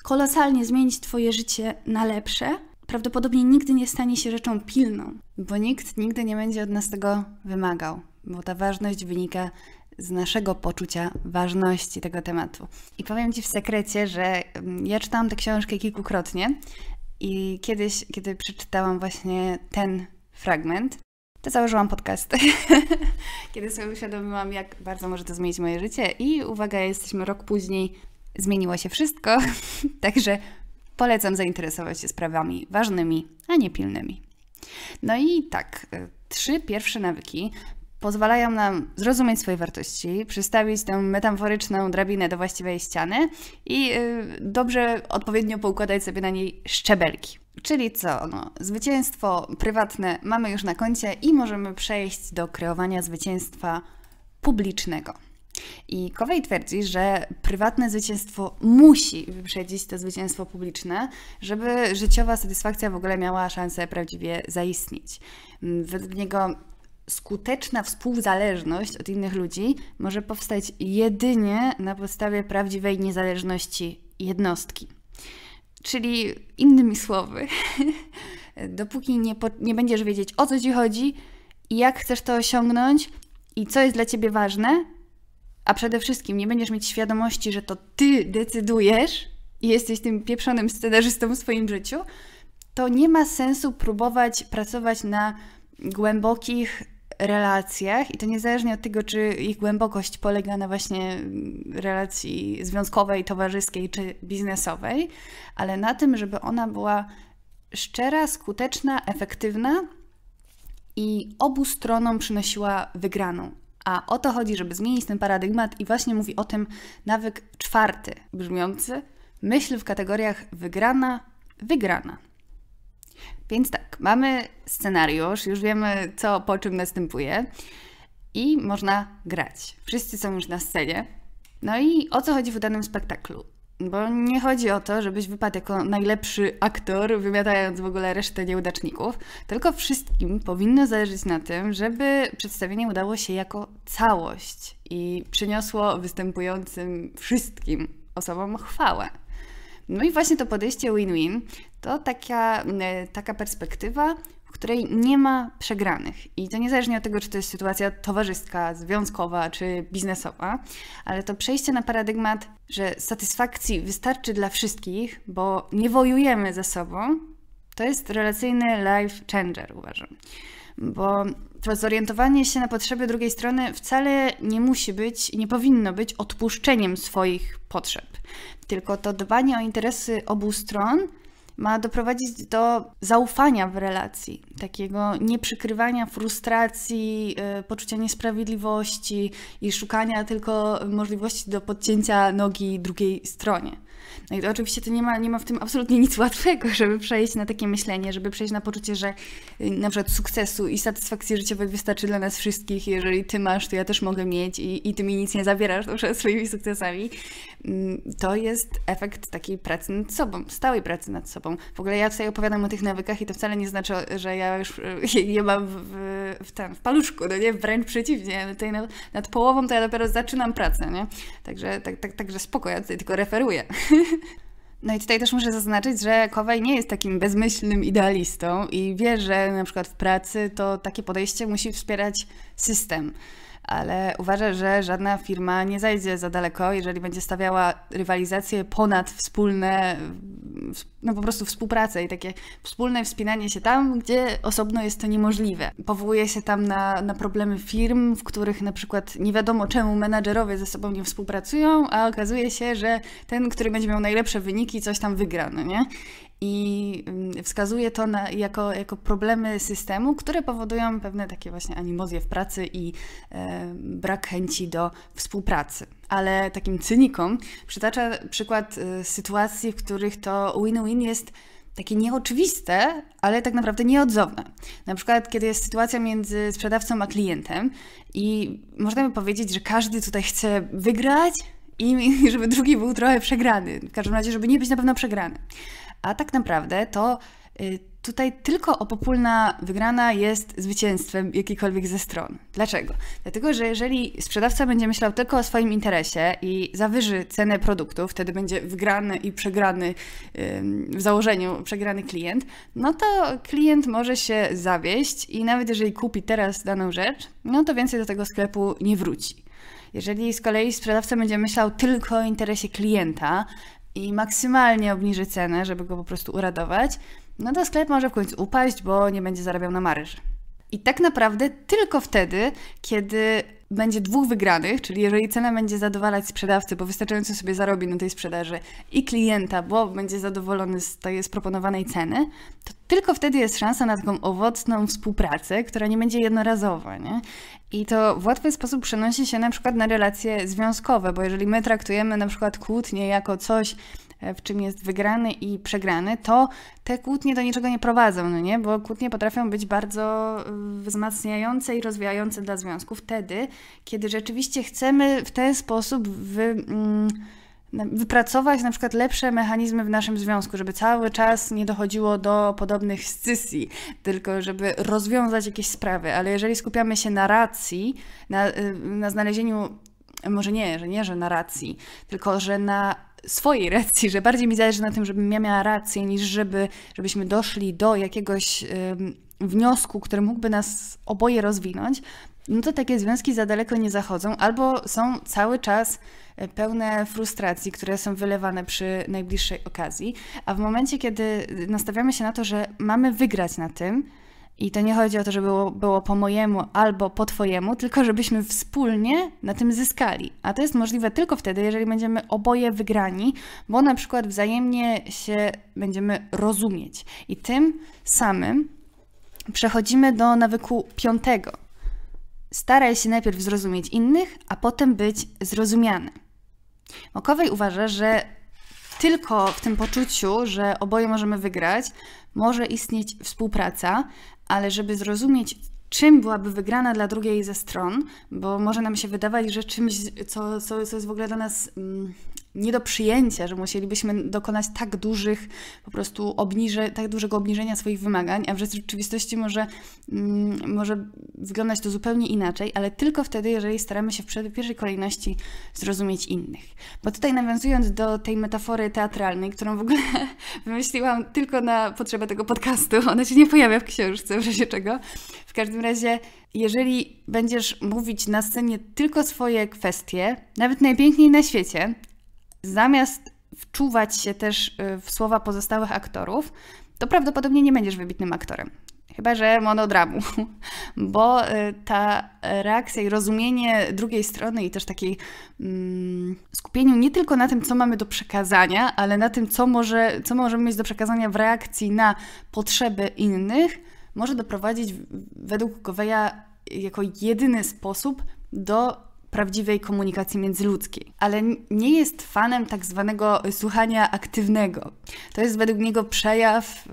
kolosalnie zmienić Twoje życie na lepsze, prawdopodobnie nigdy nie stanie się rzeczą pilną. Bo nikt nigdy nie będzie od nas tego wymagał, bo ta ważność wynika z naszego poczucia ważności tego tematu. I powiem Ci w sekrecie, że mm, ja czytałam tę książkę kilkukrotnie i kiedyś, kiedy przeczytałam właśnie ten fragment, to założyłam podcast, kiedy sobie uświadomiłam, jak bardzo może to zmienić moje życie. I uwaga, jesteśmy rok później, zmieniło się wszystko, także polecam zainteresować się sprawami ważnymi, a nie pilnymi. No i tak, y, trzy pierwsze nawyki pozwalają nam zrozumieć swoje wartości, przystawić tę metaforyczną drabinę do właściwej ściany i y, dobrze, odpowiednio poukładać sobie na niej szczebelki. Czyli co? No, zwycięstwo prywatne mamy już na koncie i możemy przejść do kreowania zwycięstwa publicznego. I Kowej twierdzi, że prywatne zwycięstwo musi wyprzedzić to zwycięstwo publiczne, żeby życiowa satysfakcja w ogóle miała szansę prawdziwie zaistnieć. Mm, według niego skuteczna współzależność od innych ludzi może powstać jedynie na podstawie prawdziwej niezależności jednostki. Czyli innymi słowy, dopóki nie, nie będziesz wiedzieć o co ci chodzi, jak chcesz to osiągnąć i co jest dla ciebie ważne, a przede wszystkim nie będziesz mieć świadomości, że to ty decydujesz i jesteś tym pieprzonym scenarzystą w swoim życiu, to nie ma sensu próbować pracować na głębokich relacjach i to niezależnie od tego, czy ich głębokość polega na właśnie relacji związkowej, towarzyskiej czy biznesowej, ale na tym, żeby ona była szczera, skuteczna, efektywna i obu stronom przynosiła wygraną. A o to chodzi, żeby zmienić ten paradygmat i właśnie mówi o tym nawyk czwarty, brzmiący myśl w kategoriach wygrana, wygrana. Więc tak, mamy scenariusz, już wiemy, co po czym następuje i można grać. Wszyscy są już na scenie. No i o co chodzi w danym spektaklu? Bo nie chodzi o to, żebyś wypadł jako najlepszy aktor, wymiatając w ogóle resztę nieudaczników, tylko wszystkim powinno zależeć na tym, żeby przedstawienie udało się jako całość i przyniosło występującym wszystkim osobom chwałę. No i właśnie to podejście win-win to taka, mm, e, taka perspektywa, w której nie ma przegranych. I to niezależnie od tego, czy to jest sytuacja towarzyska, związkowa czy biznesowa, ale to przejście na paradygmat, że satysfakcji wystarczy dla wszystkich, bo nie wojujemy ze sobą, to jest relacyjny life changer, uważam. Bo to zorientowanie się na potrzeby drugiej strony wcale nie musi być i nie powinno być odpuszczeniem swoich potrzeb, tylko to dbanie o interesy obu stron ma doprowadzić do zaufania w relacji, takiego nieprzykrywania frustracji, y, poczucia niesprawiedliwości i szukania tylko możliwości do podcięcia nogi drugiej stronie. No i to oczywiście to nie ma, nie ma w tym absolutnie nic łatwego, żeby przejść na takie myślenie, żeby przejść na poczucie, że y, na przykład sukcesu i satysfakcji życiowej wystarczy dla nas wszystkich. Jeżeli ty masz, to ja też mogę mieć i, i ty mi nic nie zabierasz dobrze, swoimi sukcesami. Mm, to jest efekt takiej pracy nad sobą, stałej pracy nad sobą. W ogóle ja tutaj opowiadam o tych nawykach i to wcale nie znaczy, że ja już y, je mam w, w, tam, w paluszku, no nie? Wręcz przeciwnie. Tutaj nad, nad połową to ja dopiero zaczynam pracę, nie? Także, tak, tak, także spoko, ja tutaj tylko referuję. No i tutaj też muszę zaznaczyć, że Kowej nie jest takim bezmyślnym idealistą i wie, że na przykład w pracy to takie podejście musi wspierać system ale uważa, że żadna firma nie zajdzie za daleko, jeżeli będzie stawiała rywalizację ponad wspólne, no po prostu współpracę i takie wspólne wspinanie się tam, gdzie osobno jest to niemożliwe. Powołuje się tam na, na problemy firm, w których na przykład nie wiadomo czemu menadżerowie ze sobą nie współpracują, a okazuje się, że ten, który będzie miał najlepsze wyniki, coś tam wygra, no nie? i mm, wskazuje to na, jako, jako problemy systemu, które powodują pewne takie właśnie animozje w pracy i e, brak chęci do współpracy. Ale takim cynikom przytacza przykład e, sytuacji, w których to win-win jest takie nieoczywiste, ale tak naprawdę nieodzowne. Na przykład, kiedy jest sytuacja między sprzedawcą a klientem i można by powiedzieć, że każdy tutaj chce wygrać, i żeby drugi był trochę przegrany. W każdym razie, żeby nie być na pewno przegrany a tak naprawdę to y, tutaj tylko opopólna wygrana jest zwycięstwem jakiejkolwiek ze stron. Dlaczego? Dlatego, że jeżeli sprzedawca będzie myślał tylko o swoim interesie i zawyży cenę produktu, wtedy będzie wygrany i przegrany w założeniu przegrany klient, no to klient może się zawieść i nawet jeżeli kupi teraz daną rzecz, no to więcej do tego sklepu nie wróci. Jeżeli z kolei sprzedawca będzie myślał tylko o interesie klienta, i maksymalnie obniży cenę, żeby go po prostu uradować, no to sklep może w końcu upaść, bo nie będzie zarabiał na maryż. I tak naprawdę tylko wtedy, kiedy będzie dwóch wygranych, czyli jeżeli cena będzie zadowalać sprzedawcy, bo wystarczająco sobie zarobi na tej sprzedaży i klienta, bo będzie zadowolony z tej z proponowanej ceny, to tylko wtedy jest szansa na taką owocną współpracę, która nie będzie jednorazowa. Nie? I to w łatwy sposób przenosi się na przykład na relacje związkowe, bo jeżeli my traktujemy na przykład kłótnie jako coś, E, w czym jest wygrany i przegrany, to te kłótnie do niczego nie prowadzą, no nie? Bo kłótnie potrafią być bardzo y, wzmacniające i rozwijające dla związku wtedy, kiedy rzeczywiście chcemy w ten sposób wy mm, wypracować na przykład lepsze mechanizmy w naszym związku, żeby cały czas nie dochodziło do podobnych scysji, tylko żeby rozwiązać jakieś sprawy. Ale jeżeli skupiamy się na racji, na, y, na znalezieniu może nie, że nie, że na racji, tylko że na swojej racji, że bardziej mi zależy na tym, żebym ja miała rację, niż żeby, żebyśmy doszli do jakiegoś wniosku, który mógłby nas oboje rozwinąć, no to takie związki za daleko nie zachodzą, albo są cały czas e, pełne frustracji, które są wylewane przy najbliższej okazji. A w momencie, kiedy nastawiamy się na to, że mamy wygrać na tym, i to nie chodzi o to, żeby było, było po mojemu albo po twojemu, tylko żebyśmy wspólnie na tym zyskali. A to jest możliwe tylko wtedy, jeżeli będziemy oboje wygrani, bo na przykład wzajemnie się będziemy rozumieć. I tym samym przechodzimy do nawyku piątego. Staraj się najpierw zrozumieć innych, a potem być zrozumiany. Mokowej uważa, że tylko w tym poczuciu, że oboje możemy wygrać, może istnieć współpraca, ale żeby zrozumieć, czym byłaby wygrana dla drugiej ze stron, bo może nam się wydawać, że czymś, co, co, co jest w ogóle dla nas mm, nie do przyjęcia, że musielibyśmy dokonać tak dużych, po prostu obniże, tak dużego obniżenia swoich wymagań, a w rzeczywistości może, mm, może wyglądać to zupełnie inaczej, ale tylko wtedy, jeżeli staramy się w pierwszej kolejności zrozumieć innych. Bo tutaj nawiązując do tej metafory teatralnej, którą w ogóle wymyśliłam tylko na potrzebę tego podcastu, ona się nie pojawia w książce, w razie czego. W każdym razie, jeżeli będziesz mówić na scenie tylko swoje kwestie, nawet najpiękniej na świecie, zamiast wczuwać się też y, w słowa pozostałych aktorów, to prawdopodobnie nie będziesz wybitnym aktorem. Chyba, że monodramu, bo y, ta reakcja i rozumienie drugiej strony i też takiej mm, skupieniu nie tylko na tym, co mamy do przekazania, ale na tym, co, może, co możemy mieć do przekazania w reakcji na potrzeby innych, może doprowadzić według Goweja jako jedyny sposób do prawdziwej komunikacji międzyludzkiej, ale nie jest fanem tak zwanego słuchania aktywnego. To jest według niego przejaw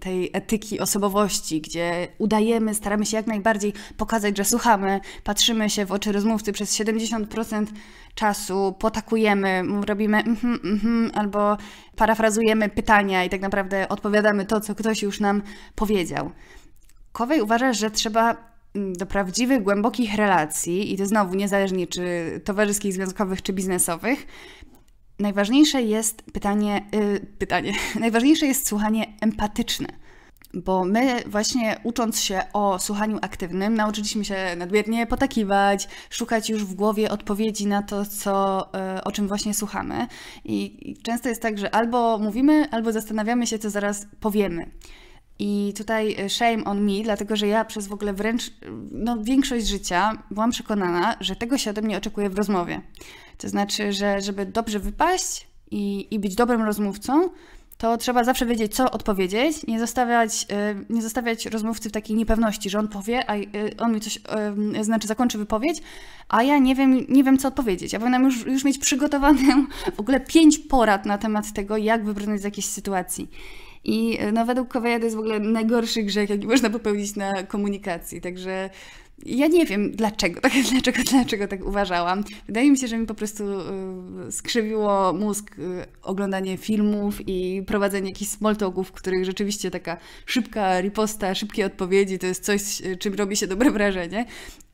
tej etyki osobowości, gdzie udajemy, staramy się jak najbardziej pokazać, że słuchamy, patrzymy się w oczy rozmówcy przez 70% czasu, potakujemy, robimy mm -hmm, albo parafrazujemy pytania i tak naprawdę odpowiadamy to, co ktoś już nam powiedział. Kowej uważa, że trzeba do prawdziwych, głębokich relacji, i to znowu niezależnie czy towarzyskich, związkowych, czy biznesowych, najważniejsze jest pytanie, yy, pytanie, najważniejsze jest słuchanie empatyczne. Bo my właśnie ucząc się o słuchaniu aktywnym, nauczyliśmy się nadmiernie potakiwać, szukać już w głowie odpowiedzi na to, co, y, o czym właśnie słuchamy. I często jest tak, że albo mówimy, albo zastanawiamy się, co zaraz powiemy. I tutaj e, shame on me, dlatego że ja przez w ogóle wręcz e, no, większość życia byłam przekonana, że tego się ode mnie oczekuje w rozmowie. To znaczy, że żeby dobrze wypaść i, i być dobrym rozmówcą, to trzeba zawsze wiedzieć, co odpowiedzieć, nie zostawiać, e, nie zostawiać rozmówcy w takiej niepewności, że on powie, a on mi coś, znaczy zakończy wypowiedź, a ja nie wiem, nie wiem co odpowiedzieć. Ja powinnam już, już mieć przygotowane w ogóle pięć porad na temat tego, jak wybrnąć z jakiejś sytuacji. I e, no, według Koweja to jest w ogóle najgorszy grzech, jaki można popełnić na komunikacji. Także ja nie wiem dlaczego, tak, dlaczego, dlaczego tak uważałam. Wydaje mi się, że mi po prostu y, skrzywiło mózg y, oglądanie filmów i prowadzenie jakichś small talków, w których rzeczywiście taka szybka riposta, szybkie odpowiedzi to jest coś, y, czym robi się dobre wrażenie.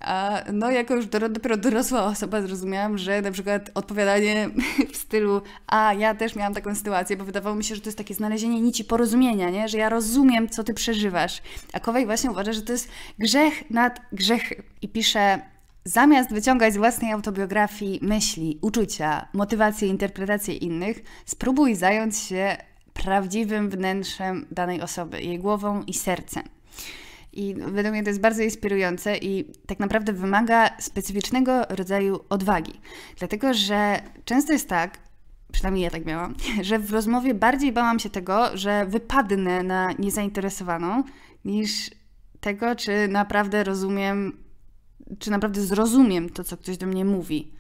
A no jako już do, dopiero dorosła osoba zrozumiałam, że na przykład odpowiadanie w stylu a ja też miałam taką sytuację, bo wydawało mi się, że to jest takie znalezienie nici porozumienia, nie? że ja rozumiem, co ty przeżywasz. A Kowej właśnie uważa, że to jest grzech nad grzechem Grzech i pisze, Zamiast wyciągać z własnej autobiografii myśli, uczucia, motywacje i interpretacje innych, spróbuj zająć się prawdziwym wnętrzem danej osoby, jej głową i sercem. I według mnie to jest bardzo inspirujące i tak naprawdę wymaga specyficznego rodzaju odwagi. Dlatego, że często jest tak, przynajmniej ja tak miałam, że w rozmowie bardziej bałam się tego, że wypadnę na niezainteresowaną, niż tego, czy naprawdę rozumiem, czy naprawdę zrozumiem to, co ktoś do mnie mówi.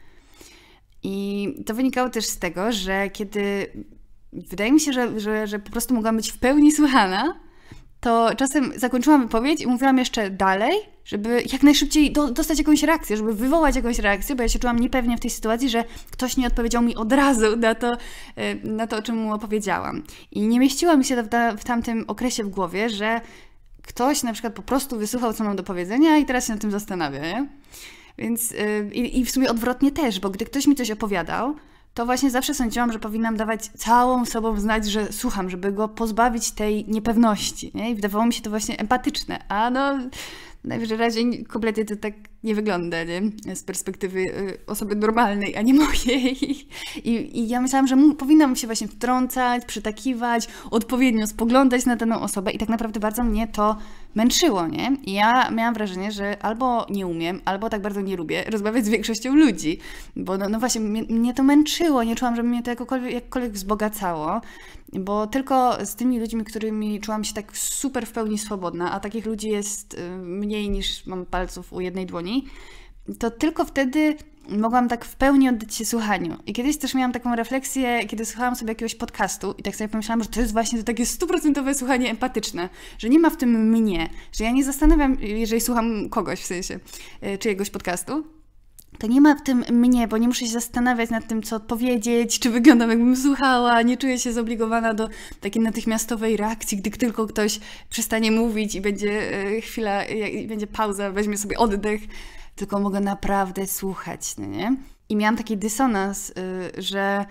I to wynikało też z tego, że kiedy wydaje mi się, że, że, że po prostu mogłam być w pełni słuchana, to czasem zakończyłam wypowiedź i mówiłam jeszcze dalej, żeby jak najszybciej do, dostać jakąś reakcję, żeby wywołać jakąś reakcję, bo ja się czułam niepewnie w tej sytuacji, że ktoś nie odpowiedział mi od razu na to, y, na to o czym mu opowiedziałam. I nie mieściło mi się w, w tamtym okresie w głowie, że ktoś na przykład po prostu wysłuchał, co mam do powiedzenia i teraz się nad tym zastanawia, nie? Więc yy, i w sumie odwrotnie też, bo gdy ktoś mi coś opowiadał, to właśnie zawsze sądziłam, że powinnam dawać całą sobą znać, że słucham, żeby go pozbawić tej niepewności. Nie? I wydawało mi się to właśnie empatyczne. A no, najwyżej razie kompletnie to tak nie wygląda, nie? Z perspektywy y, osoby normalnej, a nie mojej. I, i ja myślałam, że mu, powinnam się właśnie wtrącać, przytakiwać, odpowiednio spoglądać na daną osobę i tak naprawdę bardzo mnie to męczyło, nie? I ja miałam wrażenie, że albo nie umiem, albo tak bardzo nie lubię rozmawiać z większością ludzi, bo no, no właśnie mnie, mnie, to męczyło, nie czułam, żeby mnie to jakkolwiek, jakkolwiek wzbogacało bo tylko z tymi ludźmi, którymi czułam się tak super w pełni swobodna, a takich ludzi jest y, mniej niż mam palców u jednej dłoni, to tylko wtedy mogłam tak w pełni oddać się słuchaniu. I kiedyś też miałam taką refleksję, kiedy słuchałam sobie jakiegoś podcastu i tak sobie pomyślałam, że to jest właśnie to takie stuprocentowe słuchanie empatyczne, że nie ma w tym mnie, że ja nie zastanawiam, jeżeli słucham kogoś w sensie, y, czyjegoś podcastu, to nie ma w tym mnie, bo nie muszę się zastanawiać nad tym, co odpowiedzieć, czy wyglądam, jakbym słuchała, nie czuję się zobligowana do takiej natychmiastowej reakcji, gdy tylko ktoś przestanie mówić i będzie e, chwila, e, będzie pauza, weźmie sobie oddech, tylko mogę naprawdę słuchać, no nie? I miałam taki dysonans, e, że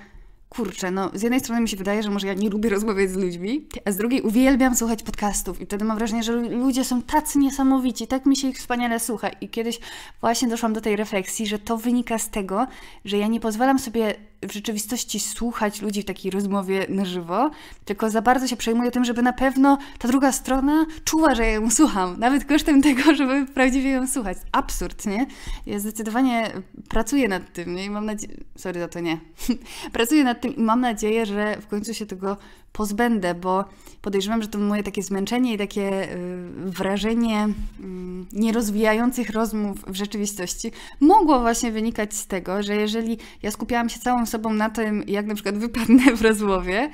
kurczę, no z jednej strony mi się wydaje, że może ja nie lubię rozmawiać z ludźmi, a z drugiej uwielbiam słuchać podcastów i wtedy mam wrażenie, że ludzie są tacy niesamowici, tak mi się ich wspaniale słucha i kiedyś właśnie doszłam do tej refleksji, że to wynika z tego, że ja nie pozwalam sobie w rzeczywistości słuchać ludzi w takiej rozmowie na żywo, tylko za bardzo się przejmuję tym, żeby na pewno ta druga strona czuła, że ja ją słucham, nawet kosztem tego, żeby prawdziwie ją słuchać. Absurd, nie? Ja zdecydowanie pracuję nad tym nie? i mam nadzieję... Sorry za to, nie. pracuję nad tym i mam nadzieję, że w końcu się tego pozbędę, bo podejrzewam, że to moje takie zmęczenie i takie y, wrażenie mm, nierozwijających rozmów w rzeczywistości mogło właśnie wynikać z tego, że jeżeli ja skupiałam się całą sobą na tym, jak na przykład wypadnę w rozmowie,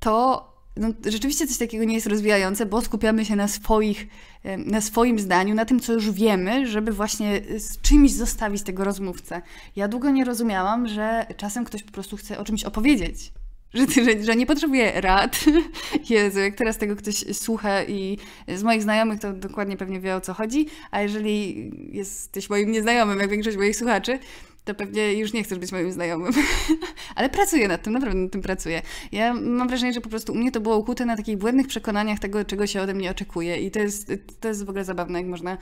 to no, rzeczywiście coś takiego nie jest rozwijające, bo skupiamy się na, swoich, y, na swoim zdaniu, na tym, co już wiemy, żeby właśnie y, z czymś zostawić tego rozmówcę. Ja długo nie rozumiałam, że czasem ktoś po prostu chce o czymś opowiedzieć. Że, że, że, nie potrzebuję rad. Jezu, jak teraz tego ktoś słucha i z moich znajomych to dokładnie pewnie wie o co chodzi, a jeżeli jesteś moim nieznajomym, jak większość moich słuchaczy, to pewnie już nie chcesz być moim znajomym. Ale pracuję nad tym, naprawdę nad tym pracuję. Ja mam wrażenie, że po prostu u mnie to było ukute na takich błędnych przekonaniach tego, czego się ode mnie oczekuje. I to jest, to jest w ogóle zabawne, jak można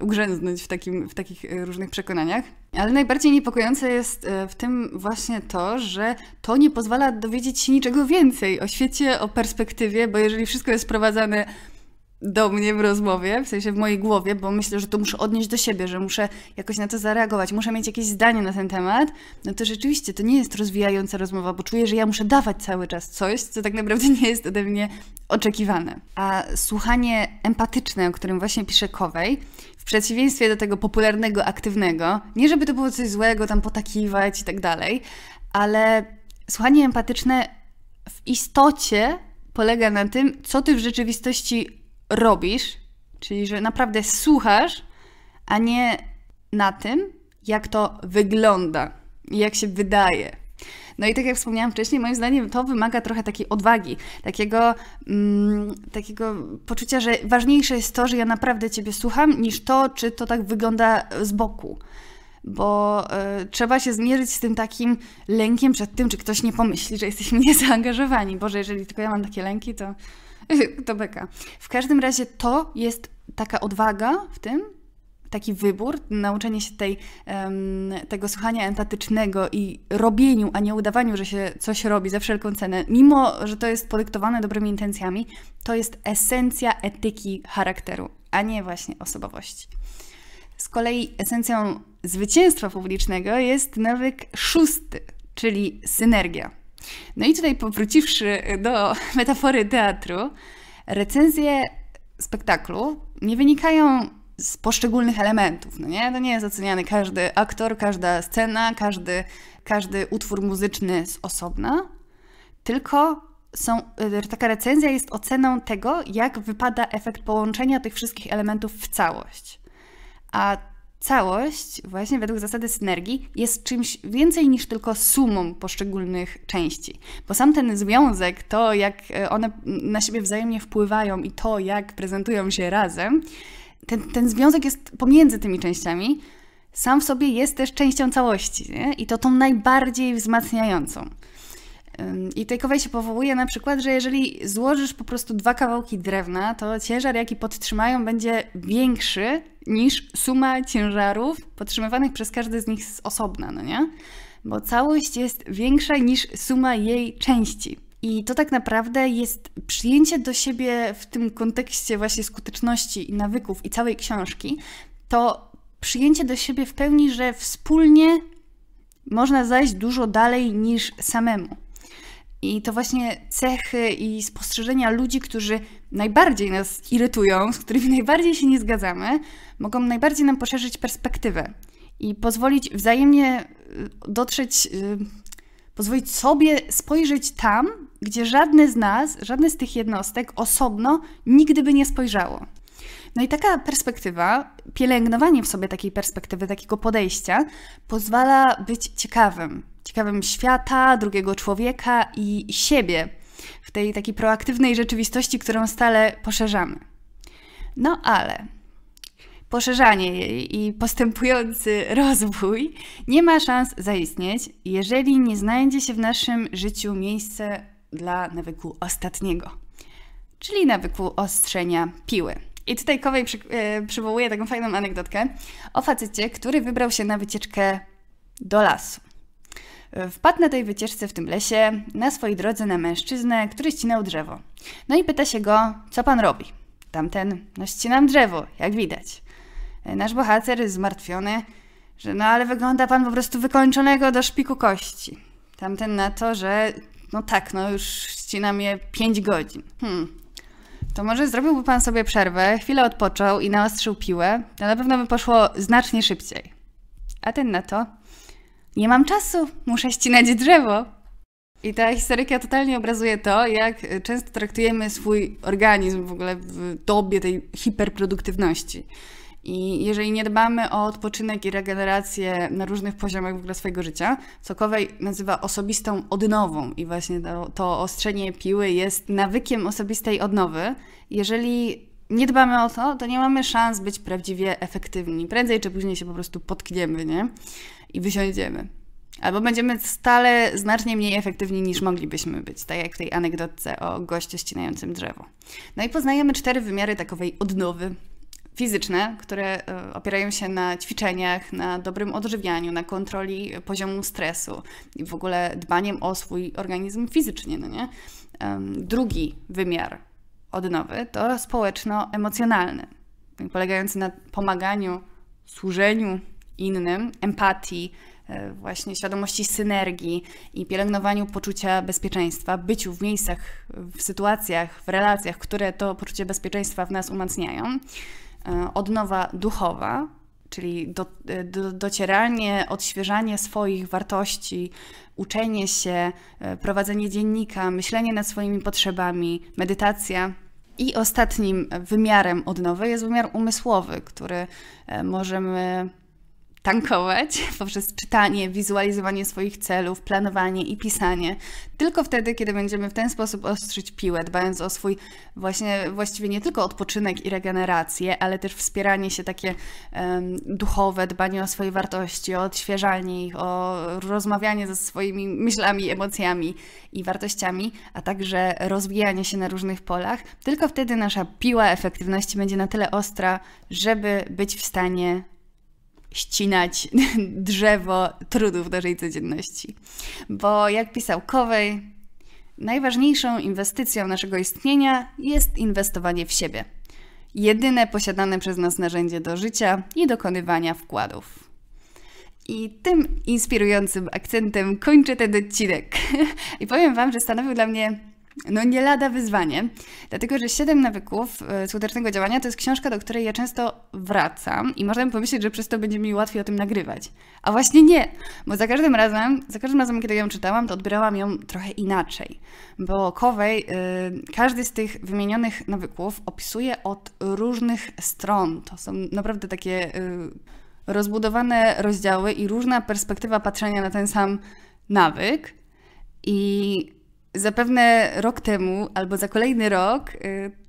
ugrzęznąć w, takim, w takich e, różnych przekonaniach. Ale najbardziej niepokojące jest e, w tym właśnie to, że to nie pozwala dowiedzieć się niczego więcej o świecie, o perspektywie, bo jeżeli wszystko jest sprowadzane do mnie w rozmowie, w sensie w mojej głowie, bo myślę, że to muszę odnieść do siebie, że muszę jakoś na to zareagować, muszę mieć jakieś zdanie na ten temat, no to rzeczywiście to nie jest rozwijająca rozmowa, bo czuję, że ja muszę dawać cały czas coś, co tak naprawdę nie jest ode mnie oczekiwane. A słuchanie empatyczne, o którym właśnie pisze Kowej, w przeciwieństwie do tego popularnego, aktywnego, nie żeby to było coś złego, tam potakiwać i tak dalej, ale słuchanie empatyczne w istocie polega na tym, co ty w rzeczywistości robisz, czyli że naprawdę słuchasz, a nie na tym, jak to wygląda, jak się wydaje. No i tak jak wspomniałam wcześniej, moim zdaniem to wymaga trochę takiej odwagi, takiego, mm, takiego poczucia, że ważniejsze jest to, że ja naprawdę Ciebie słucham, niż to, czy to tak wygląda z boku. Bo y, trzeba się zmierzyć z tym takim lękiem przed tym, czy ktoś nie pomyśli, że jesteśmy niezaangażowani. Boże, jeżeli tylko ja mam takie lęki, to to beka. W każdym razie to jest taka odwaga w tym, taki wybór, nauczenie się tej, tego słuchania empatycznego i robieniu, a nie udawaniu, że się coś robi za wszelką cenę, mimo że to jest podyktowane dobrymi intencjami, to jest esencja etyki charakteru, a nie właśnie osobowości. Z kolei esencją zwycięstwa publicznego jest nawyk szósty, czyli synergia. No i tutaj powróciwszy do metafory teatru, recenzje spektaklu nie wynikają z poszczególnych elementów. No nie? To nie jest oceniany każdy aktor, każda scena, każdy, każdy utwór muzyczny z osobna, tylko są, e, taka recenzja jest oceną tego, jak wypada efekt połączenia tych wszystkich elementów w całość. A Całość, właśnie według zasady synergii, jest czymś więcej niż tylko sumą poszczególnych części. Bo sam ten związek, to jak e, one na siebie wzajemnie wpływają i to jak prezentują się razem, ten, ten związek jest pomiędzy tymi częściami, sam w sobie jest też częścią całości nie? i to tą najbardziej wzmacniającą. I Takeaway się powołuje na przykład, że jeżeli złożysz po prostu dwa kawałki drewna, to ciężar, jaki podtrzymają, będzie większy niż suma ciężarów podtrzymywanych przez każdy z nich z osobna, no nie? Bo całość jest większa niż suma jej części. I to tak naprawdę jest przyjęcie do siebie w tym kontekście właśnie skuteczności i nawyków i całej książki, to przyjęcie do siebie w pełni, że wspólnie można zajść dużo dalej niż samemu. I to właśnie cechy i spostrzeżenia ludzi, którzy najbardziej nas irytują, z którymi najbardziej się nie zgadzamy, mogą najbardziej nam poszerzyć perspektywę i pozwolić wzajemnie y, dotrzeć, y, pozwolić sobie spojrzeć tam, gdzie żadne z nas, żadne z tych jednostek osobno nigdy by nie spojrzało. No i taka perspektywa, pielęgnowanie w sobie takiej perspektywy, takiego podejścia, pozwala być ciekawym, ciekawym świata, drugiego człowieka i siebie w tej takiej proaktywnej rzeczywistości, którą stale poszerzamy. No ale poszerzanie jej i postępujący rozwój nie ma szans zaistnieć, jeżeli nie znajdzie się w naszym życiu miejsce dla nawyku ostatniego, czyli nawyku ostrzenia piły. I tutaj Kowej przy, e, przywołuje taką fajną anegdotkę o facecie, który wybrał się na wycieczkę do lasu. E, wpadł na tej wycieczce w tym lesie na swojej drodze na mężczyznę, który ścinał drzewo. No i pyta się go, co pan robi? Tamten, no ścinam drzewo, jak widać. E, nasz bohater jest zmartwiony, że no ale wygląda pan po prostu wykończonego do szpiku kości. Tamten na to, że no tak, no już ścinam je 5 godzin. Hmm, to może zrobiłby pan sobie przerwę, chwilę odpoczął i naostrzył piłę, to na pewno by poszło znacznie szybciej. A ten na to, nie mam czasu, muszę ścinać drzewo. I ta historyka totalnie obrazuje to, jak e, często traktujemy swój organizm w ogóle w dobie tej hiperproduktywności. I jeżeli nie dbamy o odpoczynek i regenerację na różnych poziomach w ogóle swojego życia, Cokowej nazywa osobistą odnową i właśnie to, to ostrzenie piły jest nawykiem osobistej odnowy. Jeżeli nie dbamy o to, to nie mamy szans być prawdziwie efektywni. Prędzej czy później się po prostu potkniemy, nie? i wysiądziemy. Albo będziemy stale znacznie mniej efektywni niż moglibyśmy być, tak jak w tej anegdotce o gościu ścinającym drzewo. No i poznajemy cztery wymiary takowej odnowy fizyczne, które e, opierają się na ćwiczeniach, na dobrym odżywianiu, na kontroli poziomu stresu i w ogóle dbaniem o swój organizm fizycznie, no nie? Drugi wymiar odnowy to społeczno-emocjonalny, polegający na pomaganiu, służeniu, innym, empatii, e, właśnie świadomości synergii i pielęgnowaniu poczucia bezpieczeństwa, byciu w miejscach, w sytuacjach, w relacjach, które to poczucie bezpieczeństwa w nas umacniają. E, odnowa duchowa, czyli do, e, do, docieranie, odświeżanie swoich wartości, uczenie się, prowadzenie dziennika, myślenie nad swoimi potrzebami, medytacja. I ostatnim wymiarem odnowy jest wymiar umysłowy, który możemy tankować poprzez czytanie, wizualizowanie swoich celów, planowanie i pisanie. Tylko wtedy, kiedy będziemy w ten sposób ostrzyć piłę, dbając o swój właśnie właściwie nie tylko odpoczynek i regenerację, ale też wspieranie się takie um, duchowe, dbanie o swoje wartości, o odświeżanie ich, o rozmawianie ze swoimi myślami, emocjami i wartościami, a także rozwijanie się na różnych polach. Tylko wtedy nasza piła efektywności będzie na tyle ostra, żeby być w stanie ścinać drzewo trudów naszej codzienności. Bo jak pisał Kowej, najważniejszą inwestycją naszego istnienia jest inwestowanie w siebie. Jedyne posiadane przez nas narzędzie do życia i dokonywania wkładów. I tym inspirującym akcentem kończę ten odcinek. I powiem Wam, że stanowił dla mnie no nie lada wyzwanie, dlatego że Siedem nawyków e, skutecznego działania to jest książka, do której ja często wracam i można by pomyśleć, że przez to będzie mi łatwiej o tym nagrywać. A właśnie nie, bo za każdym razem, za każdym razem, kiedy ją czytałam, to odbierałam ją trochę inaczej. Bo Kowej yy, e, każdy z tych wymienionych nawyków opisuje od różnych stron. To są naprawdę takie yy, rozbudowane rozdziały i różna perspektywa patrzenia na ten sam nawyk. I Zapewne rok temu albo za kolejny rok, y,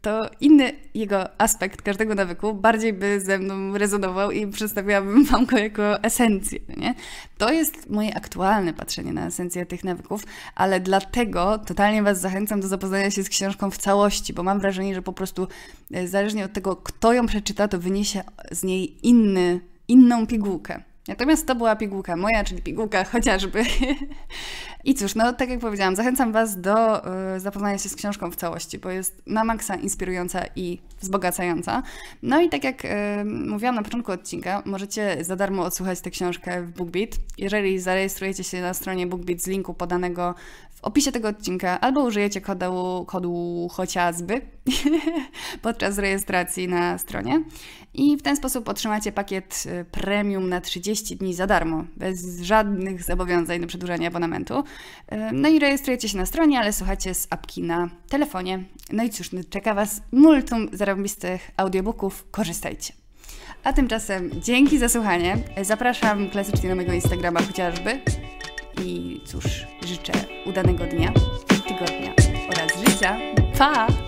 to inny jego aspekt każdego nawyku bardziej by ze mną rezonował i przedstawiłabym Wam go jako esencję. Nie? To jest moje aktualne patrzenie na esencję tych nawyków, ale dlatego totalnie Was zachęcam do zapoznania się z książką w całości, bo mam wrażenie, że po prostu y, zależnie od tego, kto ją przeczyta, to wyniesie z niej inny, inną pigułkę. Natomiast to była pigułka moja, czyli pigułka chociażby. I cóż, no tak jak powiedziałam, zachęcam Was do y, zapoznania się z książką w całości, bo jest na maksa inspirująca i wzbogacająca. No i tak jak y, mówiłam na początku odcinka, możecie za darmo odsłuchać tę książkę w BookBeat, jeżeli zarejestrujecie się na stronie BookBeat z linku podanego w opisie tego odcinka, albo użyjecie kodu, kodu chociażby podczas rejestracji na stronie i w ten sposób otrzymacie pakiet y, premium na 30 dni za darmo, bez żadnych zobowiązań do przedłużania abonamentu. Y, no i rejestrujecie się na stronie, ale słuchacie z apki na telefonie. No i cóż, no, czeka Was multum zarobistych audiobooków, korzystajcie. A tymczasem dzięki za słuchanie. Zapraszam klasycznie na mojego Instagrama chociażby. I cóż, życzę udanego dnia, tygodnia oraz życia. Pa!